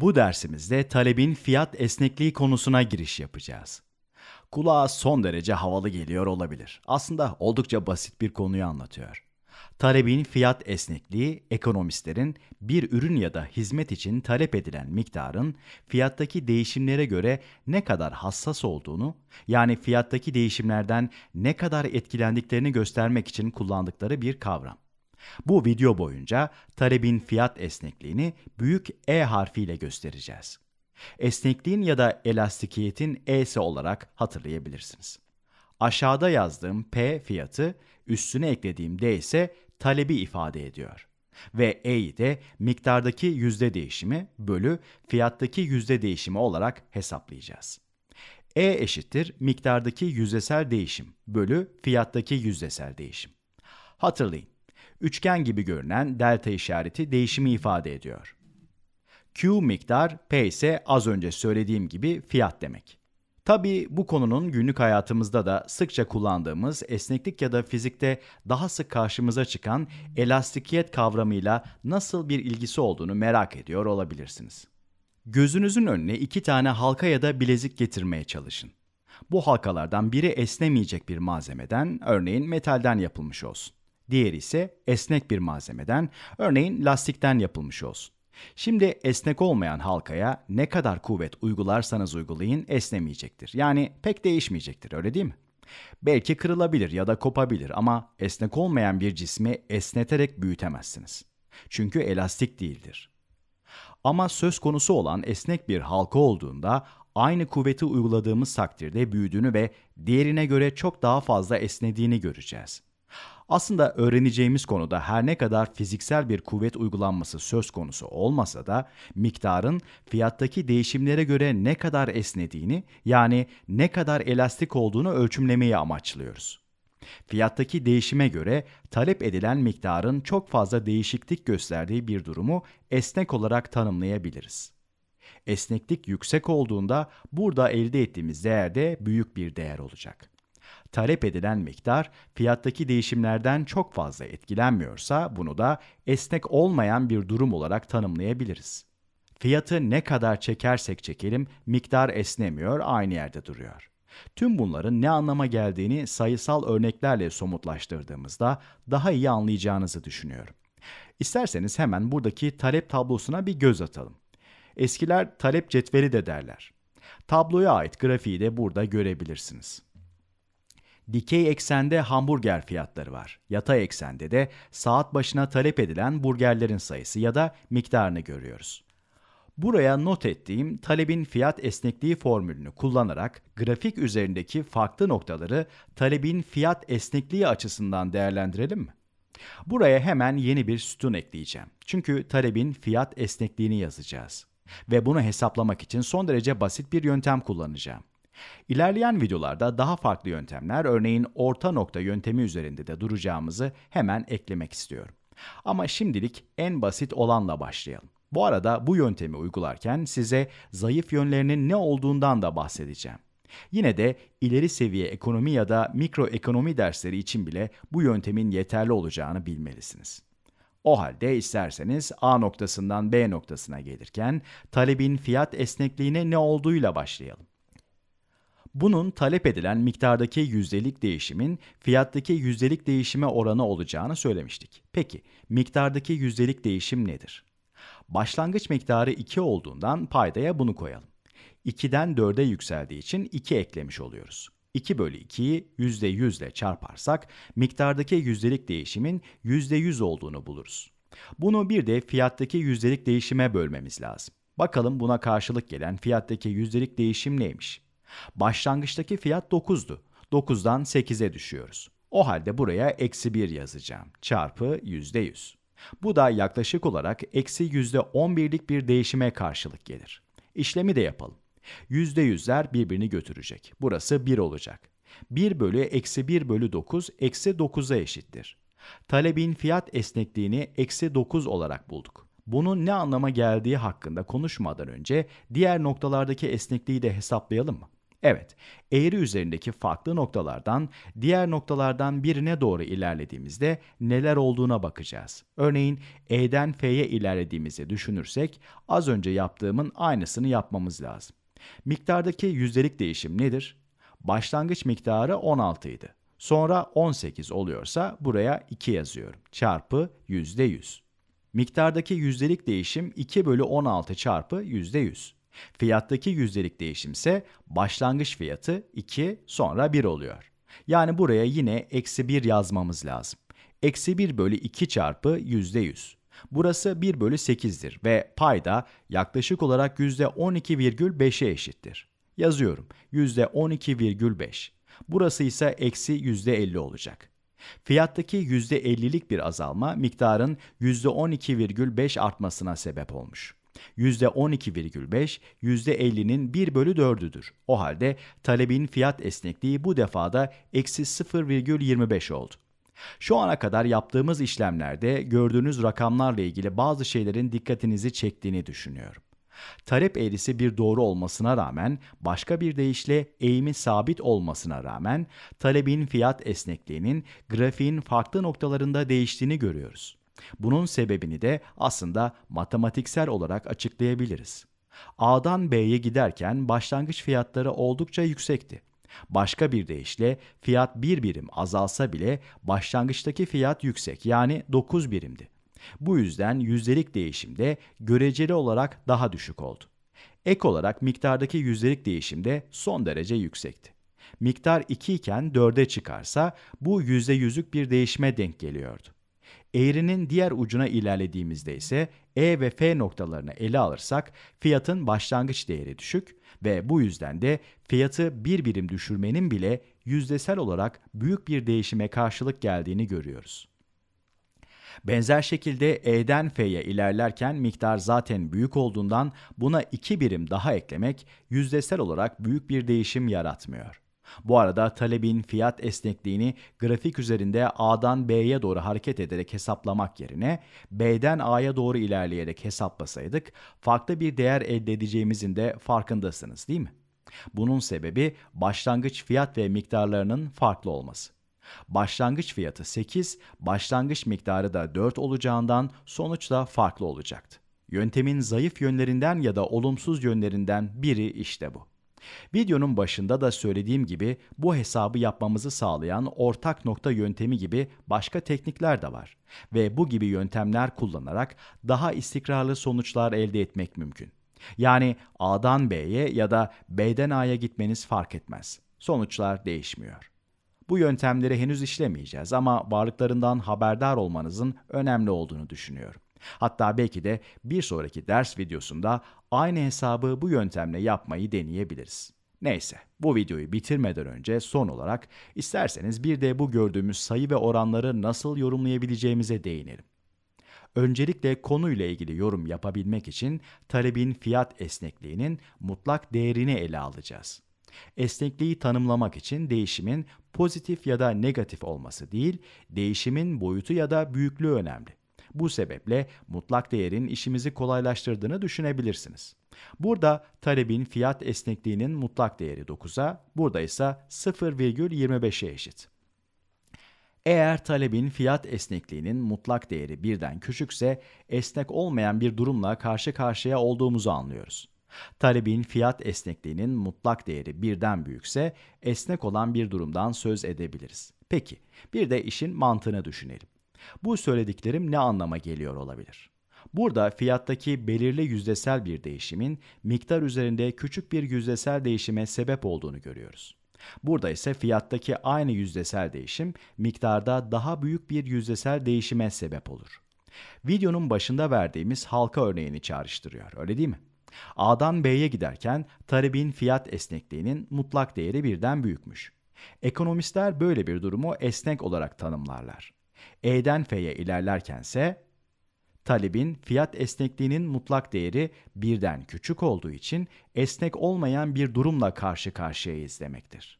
Bu dersimizde talebin fiyat esnekliği konusuna giriş yapacağız. Kulağa son derece havalı geliyor olabilir. Aslında oldukça basit bir konuyu anlatıyor. Talebin fiyat esnekliği, ekonomistlerin bir ürün ya da hizmet için talep edilen miktarın fiyattaki değişimlere göre ne kadar hassas olduğunu, yani fiyattaki değişimlerden ne kadar etkilendiklerini göstermek için kullandıkları bir kavram. Bu video boyunca talebin fiyat esnekliğini büyük E harfiyle göstereceğiz. Esnekliğin ya da elastikiyetin E'si olarak hatırlayabilirsiniz. Aşağıda yazdığım P fiyatı, üstüne eklediğim D ise talebi ifade ediyor. Ve E'yi de miktardaki yüzde değişimi bölü fiyattaki yüzde değişimi olarak hesaplayacağız. E eşittir miktardaki yüzdesel değişim bölü fiyattaki yüzdesel değişim. Hatırlayın, üçgen gibi görünen delta işareti değişimi ifade ediyor. Q miktar, P ise az önce söylediğim gibi fiyat demek. Tabi bu konunun günlük hayatımızda da sıkça kullandığımız esneklik ya da fizikte daha sık karşımıza çıkan elastikiyet kavramıyla nasıl bir ilgisi olduğunu merak ediyor olabilirsiniz. Gözünüzün önüne iki tane halka ya da bilezik getirmeye çalışın. Bu halkalardan biri esnemeyecek bir malzemeden, örneğin metalden yapılmış olsun diğeri ise esnek bir malzemeden, örneğin lastikten yapılmış olsun. Şimdi esnek olmayan halkaya ne kadar kuvvet uygularsanız uygulayın esnemeyecektir. Yani pek değişmeyecektir öyle değil mi? Belki kırılabilir ya da kopabilir ama esnek olmayan bir cismi esneterek büyütemezsiniz. Çünkü elastik değildir. Ama söz konusu olan esnek bir halka olduğunda aynı kuvveti uyguladığımız takdirde büyüdüğünü ve diğerine göre çok daha fazla esnediğini göreceğiz. Aslında öğreneceğimiz konuda her ne kadar fiziksel bir kuvvet uygulanması söz konusu olmasa da miktarın fiyattaki değişimlere göre ne kadar esnediğini yani ne kadar elastik olduğunu ölçümlemeyi amaçlıyoruz. Fiyattaki değişime göre talep edilen miktarın çok fazla değişiklik gösterdiği bir durumu esnek olarak tanımlayabiliriz. Esneklik yüksek olduğunda burada elde ettiğimiz değer de büyük bir değer olacak talep edilen miktar fiyattaki değişimlerden çok fazla etkilenmiyorsa bunu da esnek olmayan bir durum olarak tanımlayabiliriz. Fiyatı ne kadar çekersek çekelim miktar esnemiyor, aynı yerde duruyor. Tüm bunların ne anlama geldiğini sayısal örneklerle somutlaştırdığımızda daha iyi anlayacağınızı düşünüyorum. İsterseniz hemen buradaki talep tablosuna bir göz atalım. Eskiler talep cetveli de derler. Tabloya ait grafiği de burada görebilirsiniz. Dikey eksende hamburger fiyatları var. Yatay eksende de saat başına talep edilen burgerlerin sayısı ya da miktarını görüyoruz. Buraya not ettiğim talebin fiyat esnekliği formülünü kullanarak grafik üzerindeki farklı noktaları talebin fiyat esnekliği açısından değerlendirelim mi? Buraya hemen yeni bir sütun ekleyeceğim. Çünkü talebin fiyat esnekliğini yazacağız. Ve bunu hesaplamak için son derece basit bir yöntem kullanacağım. İlerleyen videolarda daha farklı yöntemler, örneğin orta nokta yöntemi üzerinde de duracağımızı hemen eklemek istiyorum. Ama şimdilik en basit olanla başlayalım. Bu arada bu yöntemi uygularken size zayıf yönlerinin ne olduğundan da bahsedeceğim. Yine de ileri seviye ekonomi ya da mikroekonomi dersleri için bile bu yöntemin yeterli olacağını bilmelisiniz. O halde isterseniz A noktasından B noktasına gelirken talebin fiyat esnekliğine ne olduğuyla başlayalım. Bunun talep edilen miktardaki yüzdelik değişimin fiyattaki yüzdelik değişime oranı olacağını söylemiştik. Peki miktardaki yüzdelik değişim nedir? Başlangıç miktarı 2 olduğundan paydaya bunu koyalım. 2'den 4'e yükseldiği için 2 eklemiş oluyoruz. 2 bölü 2'yi %100 ile çarparsak miktardaki yüzdelik değişimin %100 olduğunu buluruz. Bunu bir de fiyattaki yüzdelik değişime bölmemiz lazım. Bakalım buna karşılık gelen fiyattaki yüzdelik değişim neymiş? Başlangıçtaki fiyat 9'du. 9'dan 8'e düşüyoruz. O halde buraya eksi 1 yazacağım. Çarpı %100. Bu da yaklaşık olarak eksi %11'lik bir değişime karşılık gelir. İşlemi de yapalım. %100'ler birbirini götürecek. Burası 1 olacak. 1 bölü eksi 1 bölü 9 eksi 9'a eşittir. Talebin fiyat esnekliğini eksi 9 olarak bulduk. Bunun ne anlama geldiği hakkında konuşmadan önce diğer noktalardaki esnekliği de hesaplayalım mı? Evet, eğri üzerindeki farklı noktalardan diğer noktalardan birine doğru ilerlediğimizde neler olduğuna bakacağız. Örneğin E'den F'ye ilerlediğimizi düşünürsek az önce yaptığımın aynısını yapmamız lazım. Miktardaki yüzdelik değişim nedir? Başlangıç miktarı 16 idi. Sonra 18 oluyorsa buraya 2 yazıyorum. Çarpı %100. Miktardaki yüzdelik değişim 2 bölü 16 çarpı %100. Fiyattaki yüzdelik değişim ise başlangıç fiyatı 2 sonra 1 oluyor. Yani buraya yine eksi 1 yazmamız lazım. Eksi 1 bölü 2 çarpı yüzde 100. Burası 1 bölü 8'dir ve payda yaklaşık olarak yüzde %12,5'e eşittir. Yazıyorum yüzde %12,5. Burası ise eksi yüzde %50 olacak. Fiyattaki yüzde %50'lik bir azalma miktarın yüzde %12,5 artmasına sebep olmuş. %12,5 %50'nin 1 bölü 4'üdür. O halde talebin fiyat esnekliği bu defada eksi 0,25 oldu. Şu ana kadar yaptığımız işlemlerde gördüğünüz rakamlarla ilgili bazı şeylerin dikkatinizi çektiğini düşünüyorum. Talep eğrisi bir doğru olmasına rağmen, başka bir deyişle eğimi sabit olmasına rağmen talebin fiyat esnekliğinin grafiğin farklı noktalarında değiştiğini görüyoruz. Bunun sebebini de aslında matematiksel olarak açıklayabiliriz. A'dan B'ye giderken başlangıç fiyatları oldukça yüksekti. Başka bir deyişle fiyat bir birim azalsa bile başlangıçtaki fiyat yüksek yani 9 birimdi. Bu yüzden yüzdelik değişimde göreceli olarak daha düşük oldu. Ek olarak miktardaki yüzdelik değişimde son derece yüksekti. Miktar 2 iken 4'e çıkarsa bu %100'lük bir değişime denk geliyordu. Eğrinin diğer ucuna ilerlediğimizde ise E ve F noktalarını ele alırsak fiyatın başlangıç değeri düşük ve bu yüzden de fiyatı bir birim düşürmenin bile yüzdesel olarak büyük bir değişime karşılık geldiğini görüyoruz. Benzer şekilde E'den F'ye ilerlerken miktar zaten büyük olduğundan buna 2 birim daha eklemek yüzdesel olarak büyük bir değişim yaratmıyor. Bu arada talebin fiyat esnekliğini grafik üzerinde A'dan B'ye doğru hareket ederek hesaplamak yerine B'den A'ya doğru ilerleyerek hesaplasaydık farklı bir değer elde edeceğimizin de farkındasınız değil mi? Bunun sebebi başlangıç fiyat ve miktarlarının farklı olması. Başlangıç fiyatı 8, başlangıç miktarı da 4 olacağından sonuç da farklı olacaktı. Yöntemin zayıf yönlerinden ya da olumsuz yönlerinden biri işte bu. Videonun başında da söylediğim gibi bu hesabı yapmamızı sağlayan ortak nokta yöntemi gibi başka teknikler de var ve bu gibi yöntemler kullanarak daha istikrarlı sonuçlar elde etmek mümkün. Yani A'dan B'ye ya da B'den A'ya gitmeniz fark etmez. Sonuçlar değişmiyor. Bu yöntemleri henüz işlemeyeceğiz ama varlıklarından haberdar olmanızın önemli olduğunu düşünüyorum. Hatta belki de bir sonraki ders videosunda aynı hesabı bu yöntemle yapmayı deneyebiliriz. Neyse, bu videoyu bitirmeden önce son olarak isterseniz bir de bu gördüğümüz sayı ve oranları nasıl yorumlayabileceğimize değinelim. Öncelikle konuyla ilgili yorum yapabilmek için talebin fiyat esnekliğinin mutlak değerini ele alacağız. Esnekliği tanımlamak için değişimin pozitif ya da negatif olması değil, değişimin boyutu ya da büyüklüğü önemli. Bu sebeple mutlak değerin işimizi kolaylaştırdığını düşünebilirsiniz. Burada talebin fiyat esnekliğinin mutlak değeri 9'a, burada ise 0,25'e eşit. Eğer talebin fiyat esnekliğinin mutlak değeri birden küçükse esnek olmayan bir durumla karşı karşıya olduğumuzu anlıyoruz. Talebin fiyat esnekliğinin mutlak değeri birden büyükse esnek olan bir durumdan söz edebiliriz. Peki bir de işin mantığını düşünelim. Bu söylediklerim ne anlama geliyor olabilir? Burada fiyattaki belirli yüzdesel bir değişimin miktar üzerinde küçük bir yüzdesel değişime sebep olduğunu görüyoruz. Burada ise fiyattaki aynı yüzdesel değişim miktarda daha büyük bir yüzdesel değişime sebep olur. Videonun başında verdiğimiz halka örneğini çağrıştırıyor, öyle değil mi? A'dan B'ye giderken talebin fiyat esnekliğinin mutlak değeri birden büyükmüş. Ekonomistler böyle bir durumu esnek olarak tanımlarlar. E'den F'ye ilerlerkense talebin fiyat esnekliğinin mutlak değeri birden küçük olduğu için esnek olmayan bir durumla karşı karşıyayız demektir.